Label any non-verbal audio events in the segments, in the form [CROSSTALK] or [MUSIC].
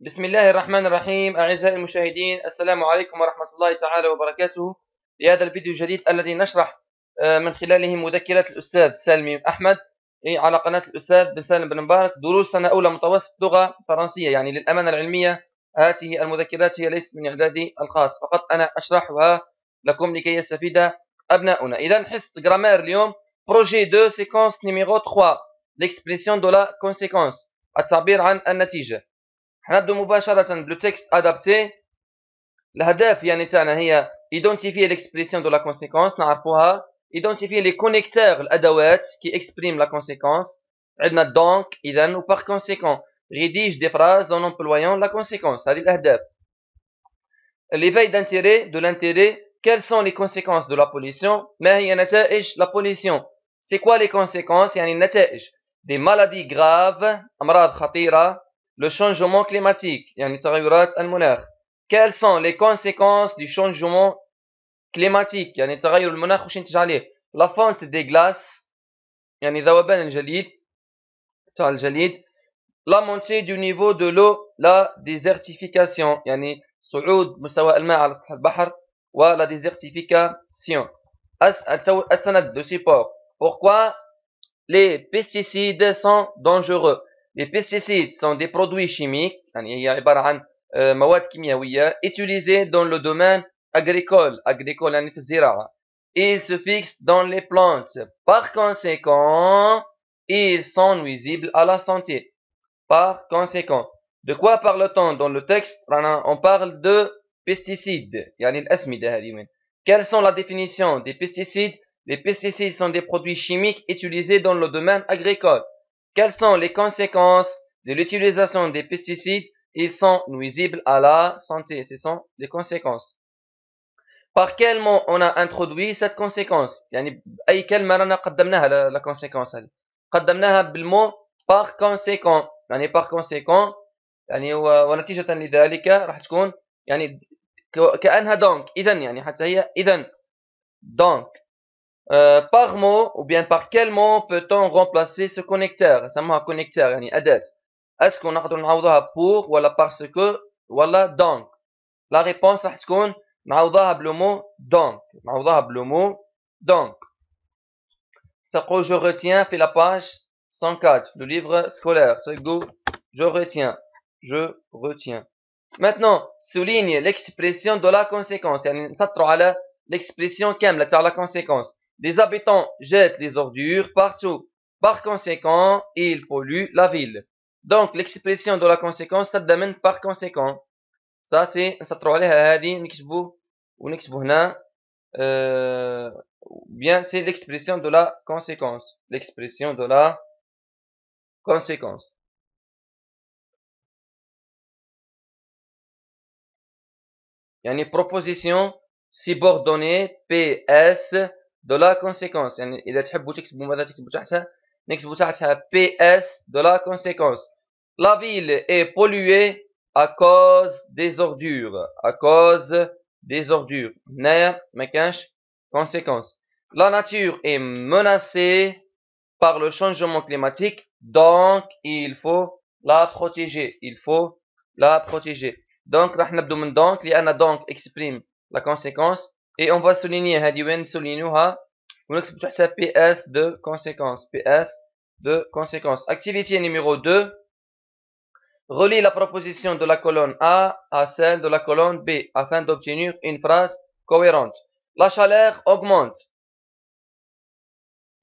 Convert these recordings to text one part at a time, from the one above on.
بسم الله الرحمن الرحيم أعزائي المشاهدين السلام عليكم ورحمة الله تعالى وبركاته لهذا الفيديو الجديد الذي نشرح آه، من خلاله مذكرات الأستاذ سالم أحمد إيه، على قناة الأستاذ بن سالم بن مبارك دروس سنة أولى متوسط لغة فرنسية يعني للأمانة العلمية هذه المذكرات هي ليست من إعدادي الخاص فقط أنا أشرحها لكم لكي يستفيد أبناؤنا إذا حصة جرامير اليوم بروجي دو سيكونس نيميرو 3 ليكسبريسيون دو لا كونسيكونس التعبير عن النتيجة il مباشرة a adapté état, il y a identifier l'expression de la conséquence نعرفوها identifier les connecteurs الأدوات qui expriment la conséquence a donc إذا ou par conséquent rédige des phrases en employant la conséquence C'est-à-dire l'objectif. l'éveil d'intérêt de l'intérêt quelles sont les conséquences de la pollution ما هي نتائج la pollution c'est quoi les conséquences يعني النتائج des maladies graves maladies khatira, le changement climatique, quelles sont les conséquences du changement climatique la fonte des glaces la montée du niveau de l'eau la désertification la désertification de pourquoi les pesticides sont dangereux les pesticides sont des produits chimiques, utilisés dans le domaine agricole, agricole ils se fixent dans les plantes. Par conséquent, ils sont nuisibles à la santé. Par conséquent, de quoi parle-t-on dans le texte On parle de pesticides. Quelles sont la définition des pesticides Les pesticides sont des produits chimiques utilisés dans le domaine agricole. Quelles sont les conséquences de l'utilisation des pesticides Ils sont nuisibles à la santé. Ce sont les conséquences. Par quel mot on a introduit cette conséquence يعني أي كلمة رانا قدمناها la conséquence هذه قدمناها بالمو par conséquent يعني par conséquent يعني ونتيجة لذلك راح تكون يعني كأنها donc. إذن يعني حتى هي إذن. Donc ». Euh, par mot ou bien par quel mot peut-on remplacer ce connecteur ça un connecteur يعني est-ce qu'on le mot pour ou parce que voilà donc la réponse راح تكون معوضها mot donc معوضها بالمو donc تقول je retiens في la page 104 le livre scolaire تقول je retiens je retiens maintenant souligne l'expression de la conséquence يعني نسطروا على l'expression كاملة تاع la conséquence les habitants jettent les ordures partout. Par conséquent, ils polluent la ville. Donc, l'expression de la conséquence, ça par conséquent. Ça, c'est, ça trouve euh, bien, c'est l'expression de la conséquence. L'expression de la conséquence. Il y a une proposition subordonnée PS de la conséquence PS de la conséquence la ville est polluée à cause des ordures à cause des ordures conséquence la nature est menacée par le changement climatique donc il faut la protéger il faut la protéger donc راح من donc donc exprime la conséquence et on va souligner PS de conséquence. PS de conséquence. Activité numéro 2 relie la proposition de la colonne A à celle de la colonne B afin d'obtenir une phrase cohérente. La chaleur augmente.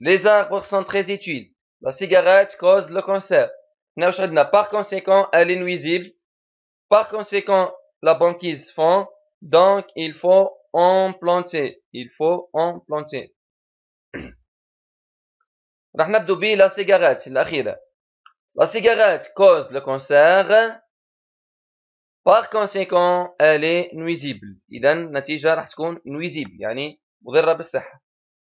Les arbres sont très utiles. La cigarette cause le cancer. Par conséquent, elle est nuisible. Par conséquent, la banquise fond. Donc, il faut en planter. Il faut en planter. [CLEARS THROAT] Rahnabdoubi, la cigarette, la La cigarette cause le cancer. Par conséquent, elle est nuisible. Idan, natija, rahtkoun, nuisible. Yani, la santé.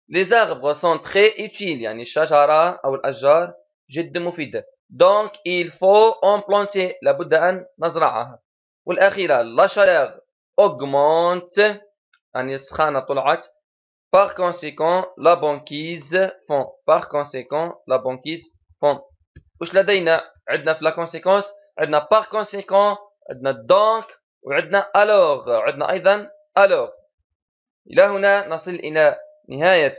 Les arbres sont très utiles. Les arbres ou l'ajar, jid moufid. Donc, il faut en planter. La bouddhaan, nazra'a. Ou l'akhira, la chaleur. augmente par conséquent la banquise fond par conséquent la banquise fond واش لدينا عندنا في لا كونسيكونس عندنا par conséquent عندنا donc وعندنا alors عندنا ايضا alors الى هنا نصل الى نهايه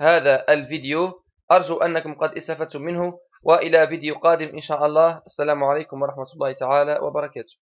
هذا الفيديو ارجو انكم قد استفدتم منه والى فيديو قادم ان شاء الله السلام عليكم ورحمه الله تعالى وبركاته